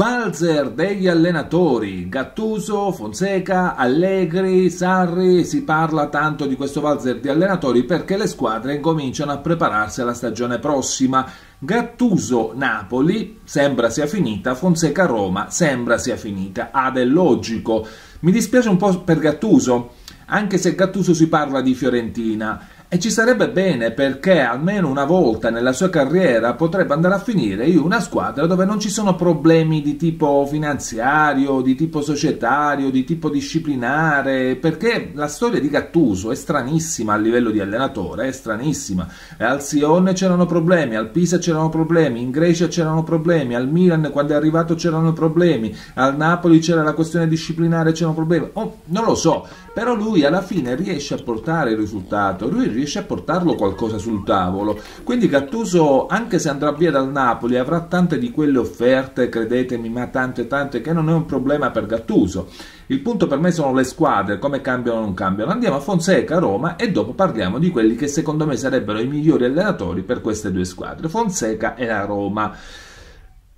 valzer degli allenatori, Gattuso, Fonseca, Allegri, Sarri, si parla tanto di questo valzer di allenatori perché le squadre incominciano a prepararsi alla stagione prossima. Gattuso Napoli sembra sia finita, Fonseca Roma sembra sia finita, ad è logico. Mi dispiace un po' per Gattuso, anche se Gattuso si parla di Fiorentina. E ci sarebbe bene perché almeno una volta nella sua carriera potrebbe andare a finire in una squadra dove non ci sono problemi di tipo finanziario, di tipo societario, di tipo disciplinare, perché la storia di Gattuso è stranissima a livello di allenatore, è stranissima. Al Sione c'erano problemi, al Pisa c'erano problemi, in Grecia c'erano problemi, al Milan quando è arrivato c'erano problemi, al Napoli c'era la questione disciplinare, c'erano problemi. Oh, non lo so, però lui alla fine riesce a portare il risultato, lui riesce a portarlo qualcosa sul tavolo. Quindi Gattuso, anche se andrà via dal Napoli, avrà tante di quelle offerte, credetemi, ma tante tante, che non è un problema per Gattuso. Il punto per me sono le squadre, come cambiano o non cambiano. Andiamo a Fonseca, a Roma, e dopo parliamo di quelli che secondo me sarebbero i migliori allenatori per queste due squadre, Fonseca e la Roma.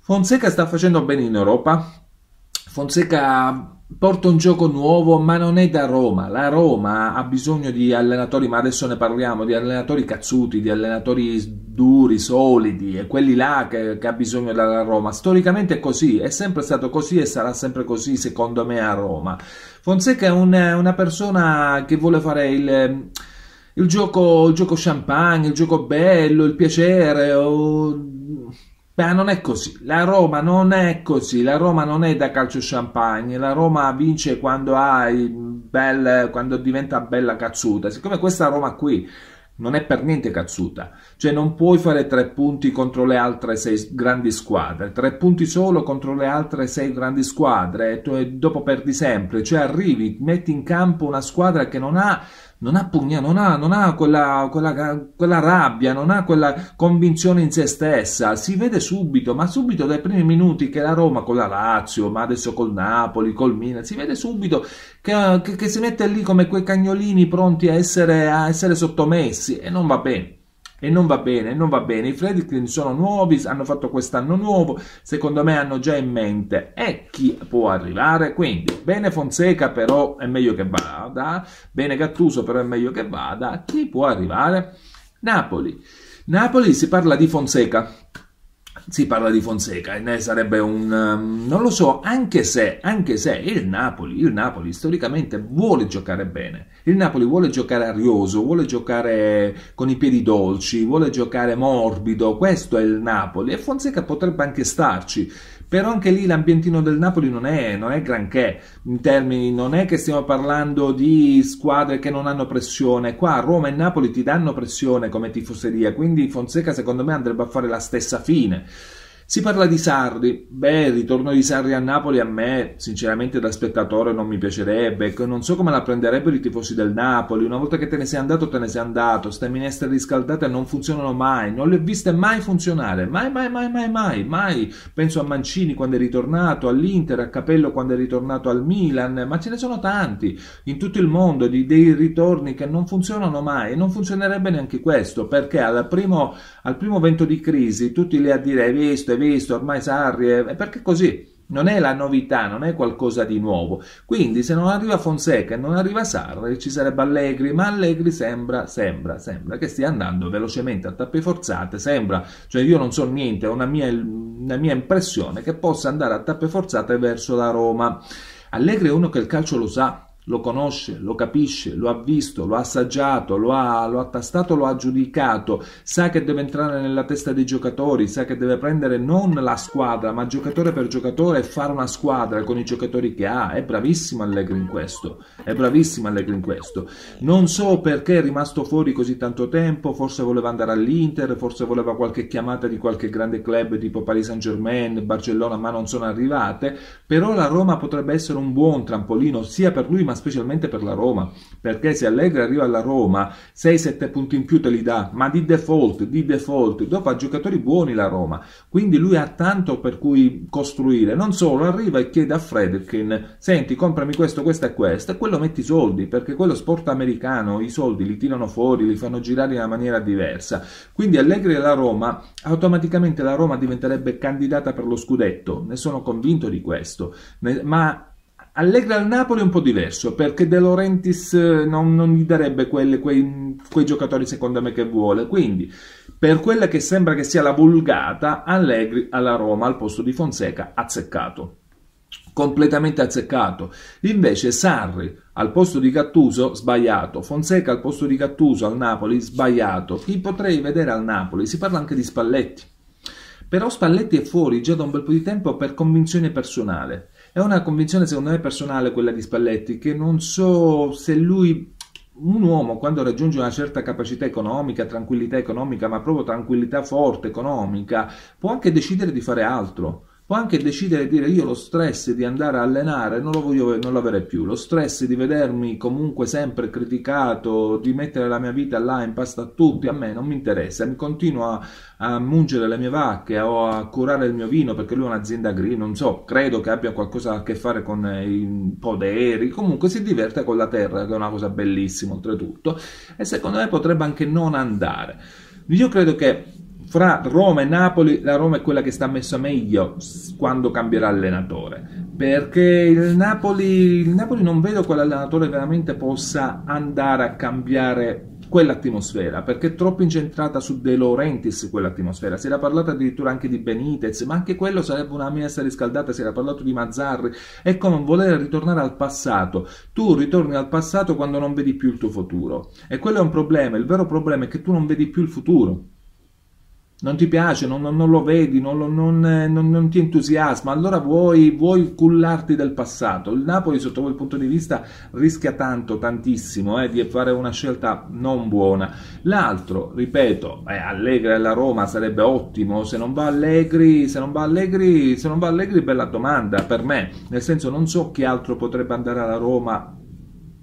Fonseca sta facendo bene in Europa. Fonseca porta un gioco nuovo, ma non è da Roma. La Roma ha bisogno di allenatori, ma adesso ne parliamo, di allenatori cazzuti, di allenatori duri, solidi, e quelli là che, che ha bisogno della Roma. Storicamente è così, è sempre stato così e sarà sempre così, secondo me, a Roma. Fonseca è un, una persona che vuole fare il... Il gioco, il gioco champagne, il gioco bello, il piacere, o Beh, non è così, la Roma non è così, la Roma non è da calcio champagne, la Roma vince quando, bel, quando diventa bella cazzuta, siccome questa Roma qui non è per niente cazzuta, cioè non puoi fare tre punti contro le altre sei grandi squadre, tre punti solo contro le altre sei grandi squadre e dopo perdi sempre, cioè arrivi, metti in campo una squadra che non ha non ha pugna, non ha, non ha quella, quella, quella, rabbia, non ha quella convinzione in se stessa. Si vede subito, ma subito dai primi minuti che la Roma con la Lazio, ma adesso col Napoli, col Milan, si vede subito che, che, che si mette lì come quei cagnolini pronti a essere, a essere sottomessi e non va bene e non va bene, non va bene. I Fredkin sono nuovi, hanno fatto quest'anno nuovo, secondo me hanno già in mente e chi può arrivare. Quindi, bene Fonseca però è meglio che vada, bene Gattuso però è meglio che vada. Chi può arrivare? Napoli. Napoli si parla di Fonseca si parla di Fonseca, e ne sarebbe un... Um, non lo so, anche se, anche se il Napoli, il Napoli storicamente vuole giocare bene, il Napoli vuole giocare arioso, vuole giocare con i piedi dolci, vuole giocare morbido, questo è il Napoli e Fonseca potrebbe anche starci. Però anche lì l'ambientino del Napoli non è, non è granché, in termini, non è che stiamo parlando di squadre che non hanno pressione, qua Roma e Napoli ti danno pressione come tifoseria, quindi Fonseca secondo me andrebbe a fare la stessa fine. Si parla di Sarri. Beh, il ritorno di Sarri a Napoli a me, sinceramente da spettatore non mi piacerebbe, ecco, non so come la prenderebbero i tifosi del Napoli. Una volta che te ne sei andato, te ne sei andato. Queste minestre riscaldate non funzionano mai, non le ho viste mai funzionare, mai, mai, mai, mai, mai, mai. Penso a Mancini quando è ritornato, all'Inter, a Capello quando è ritornato al Milan, ma ce ne sono tanti in tutto il mondo di, dei ritorni che non funzionano mai e non funzionerebbe neanche questo, perché al primo, al primo vento di crisi tutti a dire, hai visto, hai visto, ormai Sarri, è... perché così non è la novità, non è qualcosa di nuovo. Quindi se non arriva Fonseca e non arriva Sarri ci sarebbe Allegri, ma Allegri sembra, sembra, sembra che stia andando velocemente a tappe forzate, sembra, cioè io non so niente, è una mia, una mia impressione che possa andare a tappe forzate verso la Roma. Allegri è uno che il calcio lo sa, lo conosce, lo capisce, lo ha visto, lo ha assaggiato, lo ha, lo ha tastato, lo ha giudicato, sa che deve entrare nella testa dei giocatori, sa che deve prendere non la squadra, ma giocatore per giocatore e fare una squadra con i giocatori che ha. È bravissimo Allegri in questo, è bravissimo Allegri in questo. Non so perché è rimasto fuori così tanto tempo, forse voleva andare all'Inter, forse voleva qualche chiamata di qualche grande club tipo Paris Saint Germain, Barcellona, ma non sono arrivate, però la Roma potrebbe essere un buon trampolino sia per lui ma specialmente per la Roma, perché se Allegri arriva alla Roma 6-7 punti in più te li dà, ma di default, di default, dopo ha giocatori buoni la Roma, quindi lui ha tanto per cui costruire, non solo, arriva e chiede a Fredkin, senti comprami questo, questo e questo, e quello metti i soldi, perché quello sport americano, i soldi li tirano fuori, li fanno girare in una maniera diversa, quindi Allegri alla Roma, automaticamente la Roma diventerebbe candidata per lo scudetto, ne sono convinto di questo, ma Allegra al Napoli è un po' diverso perché De Laurentiis eh, non, non gli darebbe quelle, quei, quei, giocatori secondo me che vuole. Quindi, per quella che sembra che sia la vulgata, Allegri alla Roma al posto di Fonseca azzeccato. Completamente azzeccato. Invece Sarri al posto di Gattuso sbagliato, Fonseca al posto di Gattuso al Napoli sbagliato. Chi potrei vedere al Napoli? Si parla anche di Spalletti. Però Spalletti è fuori già da un bel po' di tempo per convinzione personale è una convinzione secondo me personale quella di Spalletti che non so se lui un uomo quando raggiunge una certa capacità economica, tranquillità economica, ma proprio tranquillità forte economica, può anche decidere di fare altro può anche decidere di dire io lo stress di andare a allenare non lo voglio non l'avere più, lo stress di vedermi comunque sempre criticato, di mettere la mia vita là in pasta a tutti, a me non mi interessa, mi continuo a, a mungere le mie vacche o a curare il mio vino perché lui è un'azienda green, non so, credo che abbia qualcosa a che fare con eh, i poderi, comunque si diverte con la terra che è una cosa bellissima oltretutto e secondo me potrebbe anche non andare. Io credo che fra Roma e Napoli la Roma è quella che sta messa meglio quando cambierà allenatore perché il Napoli, il Napoli non vedo quell'allenatore veramente possa andare a cambiare quell'atmosfera perché è troppo incentrata su De Laurentiis quell'atmosfera si era parlato addirittura anche di Benitez ma anche quello sarebbe una minestra riscaldata si era parlato di Mazzarri è come voler ritornare al passato tu ritorni al passato quando non vedi più il tuo futuro e quello è un problema il vero problema è che tu non vedi più il futuro non ti piace, non, non, non lo vedi, eh, non, non, ti entusiasma, allora vuoi, vuoi, cullarti del passato. Il Napoli sotto quel punto di vista rischia tanto, tantissimo, eh, di fare una scelta non buona. L'altro, ripeto, eh, Allegri alla Roma sarebbe ottimo, se non va Allegri, se non va Allegri, se non va Allegri, bella domanda per me, nel senso non so chi altro potrebbe andare alla Roma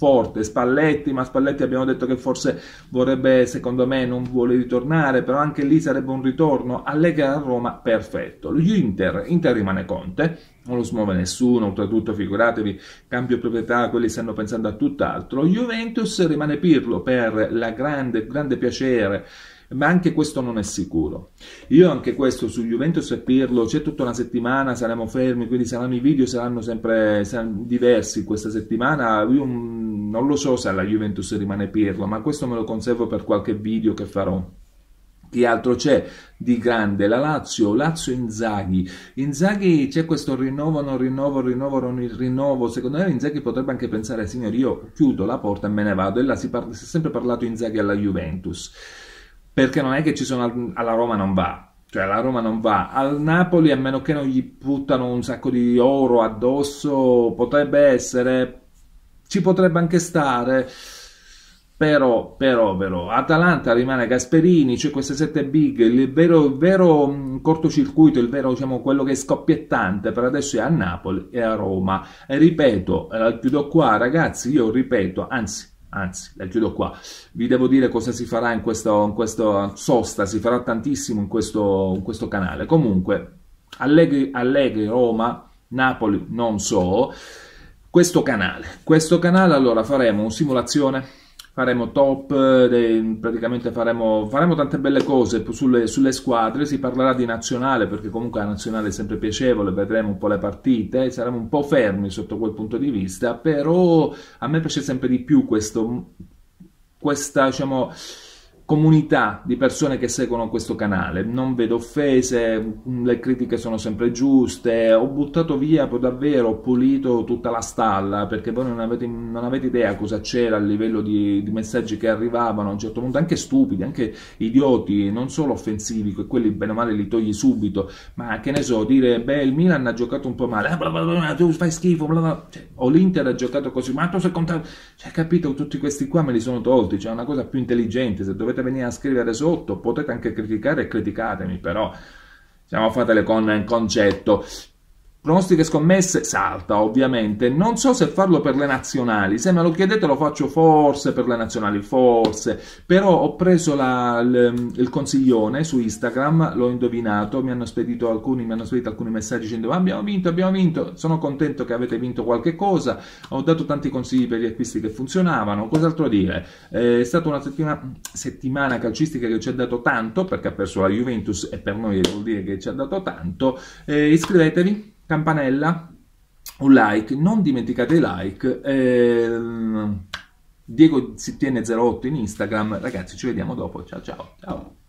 forte. Spalletti, ma Spalletti abbiamo detto che forse vorrebbe, secondo me, non vuole ritornare, però anche lì sarebbe un ritorno. Allegri a Roma, perfetto. L'Inter, Inter rimane Conte, non lo smuove nessuno, oltretutto figuratevi, cambio proprietà, quelli stanno pensando a tutt'altro. Juventus rimane Pirlo per la grande, grande piacere ma anche questo non è sicuro. Io anche questo su Juventus e Pirlo c'è tutta una settimana, saremo fermi, quindi saranno i video, saranno sempre saranno diversi questa settimana. Io non lo so se alla Juventus rimane Pirlo, ma questo me lo conservo per qualche video che farò. Che altro c'è di grande? La Lazio, Lazio Inzaghi. Inzaghi c'è questo rinnovo, non rinnovo, rinnovo, non rinnovo. Secondo me Inzaghi potrebbe anche pensare, signori, io chiudo la porta e me ne vado. E là si, parla, si è sempre parlato Inzaghi alla Juventus. Perché non è che ci sono alla Roma non va, cioè la Roma non va al Napoli a meno che non gli buttano un sacco di oro addosso potrebbe essere ci potrebbe anche stare. Però, però, però, Atalanta rimane Gasperini, c'è cioè queste sette big, il vero, il vero mm, cortocircuito, il vero, diciamo, quello che è scoppiettante per adesso è a Napoli e a Roma. E ripeto, eh, la chiudo qua ragazzi, io ripeto, anzi, anzi, la chiudo qua. Vi devo dire cosa si farà in questa sosta, si farà tantissimo in questo, in questo canale. Comunque, Allegri, Allegri Roma, Napoli non so, questo canale. Questo canale allora faremo una simulazione, faremo top, eh, praticamente faremo, faremo, tante belle cose sulle, sulle, squadre, si parlerà di nazionale perché comunque la nazionale è sempre piacevole, vedremo un po' le partite, saremo un po' fermi sotto quel punto di vista, però a me piace sempre di più questo, questa diciamo comunità di persone che seguono questo canale, non vedo offese, le critiche sono sempre giuste, ho buttato via davvero, ho pulito tutta la stalla perché voi non avete, non avete idea cosa c'era a livello di, di, messaggi che arrivavano a un certo punto, anche stupidi, anche idioti, non solo offensivi, che quelli bene o male li togli subito, ma che ne so, dire beh il Milan ha giocato un po' male, ah, bla bla bla, tu fai schifo, bla bla. Cioè, o l'Inter ha giocato così, ma tu sei contato. cioè capito, tutti questi qua me li sono tolti, cioè una cosa più intelligente, se dovete potete venire a scrivere sotto, potete anche criticare e criticatemi, però siamo fatele con concetto. Pronostiche scommesse salta, ovviamente. Non so se farlo per le nazionali. Se me lo chiedete lo faccio forse per le nazionali, forse. Però ho preso la, l, il consiglione su Instagram, l'ho indovinato, mi hanno spedito alcuni, mi hanno spedito alcuni messaggi dicendo ah, abbiamo vinto, abbiamo vinto, sono contento che avete vinto qualche cosa. Ho dato tanti consigli per gli acquisti che funzionavano. Cos'altro dire? Eh, è stata una settimana, settimana calcistica che ci ha dato tanto, perché ha perso la Juventus e per noi vuol dire che ci ha dato tanto. Eh, iscrivetevi campanella, un like, non dimenticate i like. Ehm, Diego si tiene 08 in Instagram. Ragazzi, ci vediamo dopo. Ciao ciao. ciao.